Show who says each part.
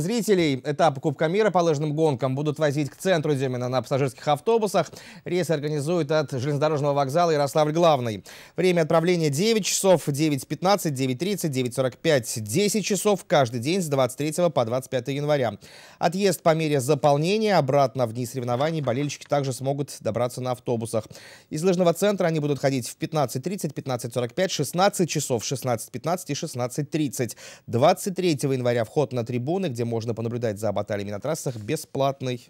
Speaker 1: Зрителей этапа Кубка мира по лыжным гонкам будут возить к центру Демина на пассажирских автобусах. Рейс организуют от железнодорожного вокзала Ярославль Главный. Время отправления 9 часов, 9.15, 9.30, 9.45, 10 часов каждый день с 23 по 25 января. Отъезд по мере заполнения обратно в дни соревнований болельщики также смогут добраться на автобусах. Из лыжного центра они будут ходить в 15.30, 15.45, 16 часов, 16.15 и 16.30. 23 января вход на трибуны, где можно понаблюдать за баталиями на трассах бесплатный.